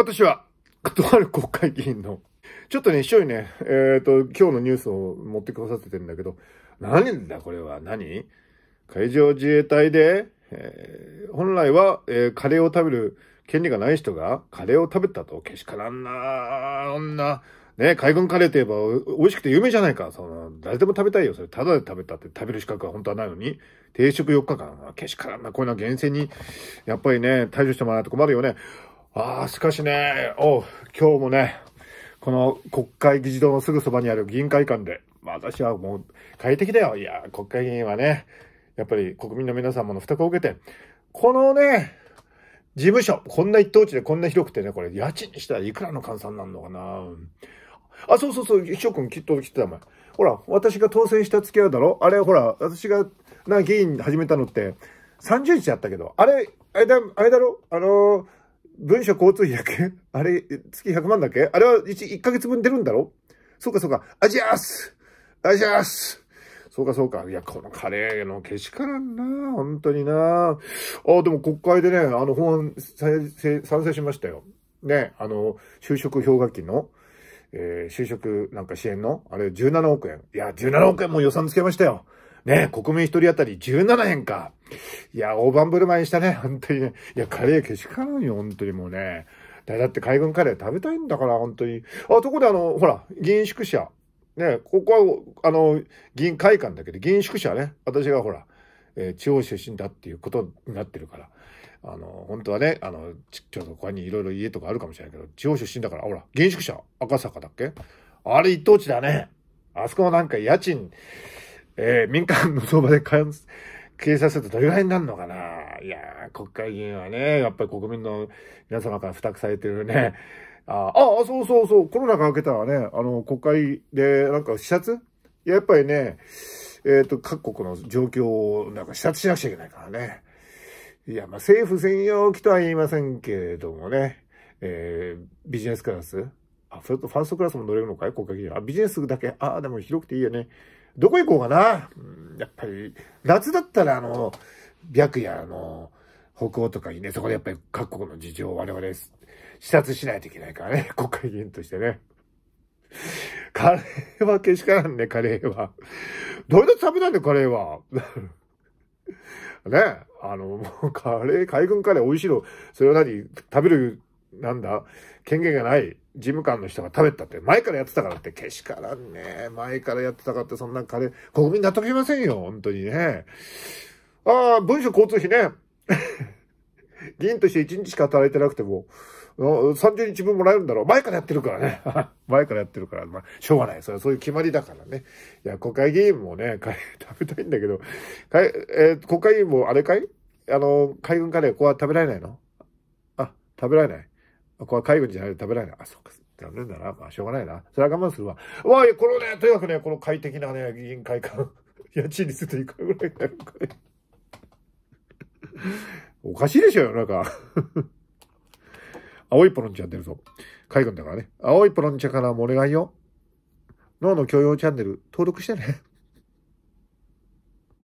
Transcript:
私は、とある国会議員の、ちょっとね、一緒にね、えっ、ー、と、今日のニュースを持ってくださっててんだけど、何だこれは何海上自衛隊で、えー、本来は、えー、カレーを食べる権利がない人が、カレーを食べたと、けしからんな女、ね、海軍カレーといえば美味しくて有名じゃないか。その、誰でも食べたいよ。それ、ただで食べたって食べる資格は本当はないのに、定食4日間、けしからんな、こういうのは厳正に、やっぱりね、対処してもらわないと困るよね。ああ、しかしね、お今日もね、この国会議事堂のすぐそばにある議員会館で、まあ、私はもう快適だよ。いや、国会議員はね、やっぱり国民の皆様の負託を受けて、このね、事務所、こんな一等地でこんな広くてね、これ家賃にしたらいくらの換算なんのかなあ、そうそうそう、一生君きっと来てたもん。ほら、私が当選した付き合うだろあれ、ほら、私が、な、議員始めたのって、30日やったけど、あれ、あれだ、あれだろあのー文書交通費だけ あれ、月100万だっけあれは 1, 1ヶ月分出るんだろそうかそうか。アジアースアジアースそうかそうか。いや、このカレーのけしからんな。本当にな。あ、あ、でも国会でね、あの、法案賛成しましたよ。ね、あの、就職氷河期の、えー、就職なんか支援の、あれ17億円。いや、17億円も予算つけましたよ。ね、国民一人当たり17円か。いや、大盤振る舞いしたね、本当にね。いや、カレーけしからんよ、本当にもうね。だって海軍カレー食べたいんだから、本当に。あ、とこであの、ほら、議員宿舎。ね、ここは、あの、議員会館だけど、議員宿舎ね、私がほら、えー、地方出身だっていうことになってるから。あの、本当はね、あの、ちょっとこにいろいろ家とかあるかもしれないけど、地方出身だから、ほら、議員宿舎、赤坂だっけあれ一等地だね。あそこはなんか家賃、えー、民間の相場で買え警察だとどれぐらいになるのかないやー、国会議員はね、やっぱり国民の皆様から付託されてるね。ああ、そうそうそう、コロナが明けたらね、あの、国会で、なんか視察やっぱりね、えっ、ー、と、各国の状況をなんか視察しなくちゃいけないからね。いや、まあ、政府専用機とは言いませんけれどもね、えー、ビジネスクラスそれとファーストクラスも乗れるのかい国会議員。あ、ビジネスだけ。ああ、でも広くていいよね。どこ行こうかな。うん、やっぱり、夏だったらあの、白夜の、北欧とかにね、そこでやっぱり各国の事情を我々視察しないといけないからね、国会議員としてね。カレーはけしからんね、カレーは。どれだけ食べないんだよ、カレーは。ね、あの、もうカレー、海軍カレー美味しいの、それは何食べるなんだ、権限がない事務官の人が食べたって、前からやってたからって、けしからんね。前からやってたからって、そんなカレー、国民納得しませんよ、本当にね。ああ、文書交通費ね。議 員として1日しか働いてなくても、30日分もらえるんだろう。前からやってるからね。前からやってるから、まあ、しょうがない。それはそういう決まりだからね。いや、国会議員もね、カレー食べたいんだけど、かえー、国会議員もあれかいあの、海軍カレー、ここは食べられないのあ、食べられない。ここは海軍じゃないと食べられない。あ、そうか。残念だな。まあ、しょうがないな。それは我慢するわ。わあ、このね、とにかくね、この快適なね、議員会館。家賃にするといくらぐらいかるかおかしいでしょ、なんか。青いポロンちゃん出るぞ。海軍だからね。青いポロンちゃからもお願いよ。脳の共用チャンネル登録してね。